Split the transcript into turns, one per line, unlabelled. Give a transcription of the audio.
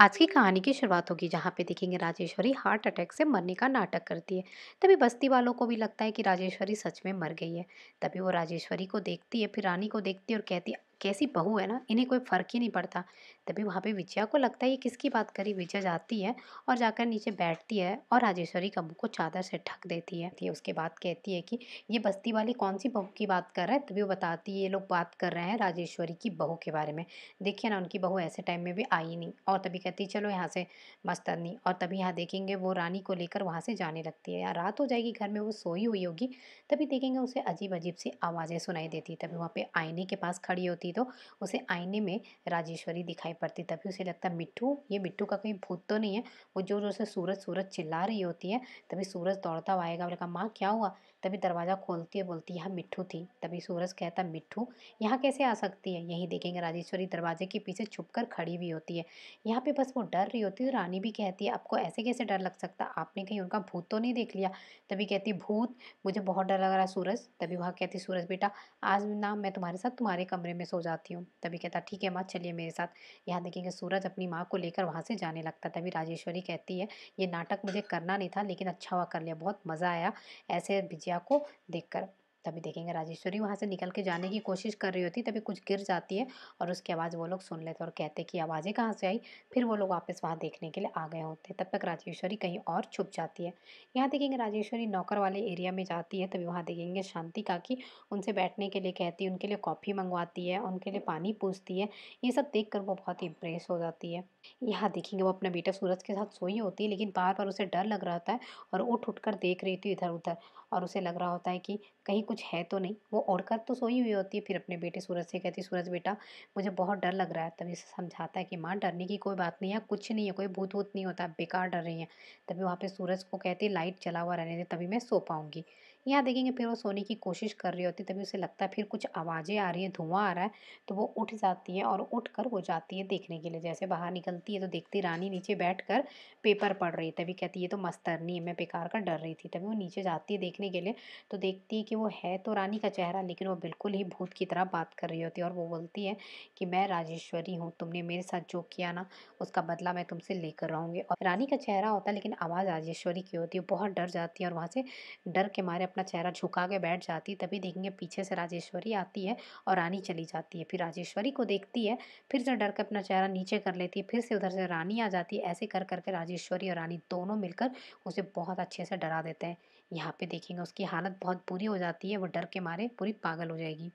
आज की कहानी की शुरुआत होगी जहाँ पे देखेंगे राजेश्वरी हार्ट अटैक से मरने का नाटक करती है तभी बस्ती वालों को भी लगता है कि राजेश्वरी सच में मर गई है तभी वो राजेश्वरी को देखती है फिर रानी को देखती है और कहती है कैसी बहू है ना इन्हें कोई फ़र्क ही नहीं पड़ता तभी वहाँ पे विजया को लगता है ये किसकी बात करी विजया जाती है और जाकर नीचे बैठती है और राजेश्वरी का मुँह को चादर से ढक देती है ये उसके बाद कहती है कि ये बस्ती वाली कौन सी बहू की बात कर रहा है तभी वो बताती है ये लोग बात कर रहे हैं राजेश्वरी की बहू के बारे में देखिए ना उनकी बहू ऐसे टाइम में भी आई नहीं और तभी कहती चलो यहाँ से मस्तरनी और तभी यहाँ देखेंगे वो रानी को लेकर वहाँ से जाने लगती है यार रात हो जाएगी घर में वो सोई हुई होगी तभी देखेंगे उसे अजीब अजीब सी आवाज़ें सुनाई देती तभी वहाँ पर आईने के पास खड़ी होती पड़ती तो उसे आईने में राजेश्वरी दिखाई पड़ती तभी उसे लगता मिट्टू ये मिट्टू का कहीं भूत तो नहीं है वो जोर जोर से सूरज सूरज चिल्ला रही होती है तभी सूरज दौड़ता हुआ आएगा बोलेगा माँ क्या हुआ तभी दरवाज़ा खोलती है बोलती यहाँ मिट्टू थी तभी सूरज कहता मिट्टू यहाँ कैसे आ सकती है यही देखेंगे राजेश्वरी दरवाजे के पीछे छुप खड़ी हुई होती है यहाँ पर बस वो डर रही होती है तो रानी भी कहती है आपको ऐसे कैसे डर लग सकता आपने कहीं उनका भूत तो नहीं देख लिया तभी कहती भूत मुझे बहुत डर लग रहा सूरज तभी वहाँ कहती सूरज बेटा आज ना मैं तुम्हारे साथ तुम्हारे कमरे में सो सो जाती हूँ तभी कहता ठीक है माँ चलिए मेरे साथ यहाँ देखेंगे सूरज अपनी माँ को लेकर वहाँ से जाने लगता तभी राजेश्वरी कहती है ये नाटक मुझे करना नहीं था लेकिन अच्छा हुआ कर लिया बहुत मज़ा आया ऐसे विजया को देखकर तभी देखेंगे राजेश्वरी वहाँ से निकल के जाने की कोशिश कर रही होती तभी कुछ गिर जाती है और उसकी आवाज़ वो लोग सुन लेते और कहते कि आवाज़ें कहाँ से आई फिर वो लोग वापस वहाँ देखने के लिए आ गए होते तब तक राजेश्वरी कहीं और छुप जाती है यहाँ देखेंगे राजेश्वरी नौकर वाले एरिया में जाती है तभी वहाँ देखेंगे शांति काकी उनसे बैठने के लिए कहती है उनके लिए कॉफ़ी मंगवाती है उनके लिए पानी पूछती है ये सब देख कर वो बहुत इम्प्रेस हो जाती है यहाँ देखेंगे वो अपना बेटा सूरज के साथ सोई होती है लेकिन बार बार उसे डर लग रहा होता है और उठ उठ कर देख रही थी इधर उधर और उसे लग रहा होता है कि कहीं कुछ कुछ है तो नहीं वो कर तो सोई हुई होती है फिर अपने बेटे सूरज से कहती सूरज बेटा मुझे बहुत डर लग रहा है तभी उसे समझाता है कि माँ डरने की कोई बात नहीं है कुछ नहीं है कोई भूत भूत नहीं होता बेकार डर रही है तभी वहाँ पर सूरज को कहती लाइट चला हुआ रहने दे तभी मैं सो पाऊँगी यहाँ देखेंगे फिर वो सोने की कोशिश कर रही होती है तभी उसे लगता है फिर कुछ आवाज़ें आ रही हैं धुआं आ रहा है तो वो उठ जाती है और उठ कर वो जाती है देखने के लिए जैसे बाहर निकलती है तो देखती रानी नीचे बैठ कर पेपर पढ़ रही है तभी कहती है तो मस्तरनी है मैं बेकार का डर रही थी तभी वो नीचे जाती है देखने के लिए तो देखती है कि वो है तो रानी का चेहरा लेकिन वो बिल्कुल ही भूत की तरह बात कर रही होती है और वो बोलती है कि मैं राजेश्वरी हूँ तुमने मेरे साथ जो किया ना उसका बदला मैं तुमसे लेकर रहूँगी और रानी का चेहरा होता है लेकिन आवाज़ राजेश्वरी की होती है बहुत डर जाती है और वहाँ से डर के मारे अपना चेहरा झुका के बैठ जाती है तभी देखेंगे पीछे से राजेश्वरी आती है और रानी चली जाती है फिर राजेश्वरी को देखती है फिर से डर के अपना चेहरा नीचे कर लेती है फिर से उधर से रानी आ जाती है ऐसे कर करके राजेश्वरी और रानी दोनों मिलकर उसे बहुत अच्छे से डरा देते हैं यहाँ पे देखेंगे उसकी हालत बहुत बुरी हो जाती है वो डर के मारे पूरी पागल हो जाएगी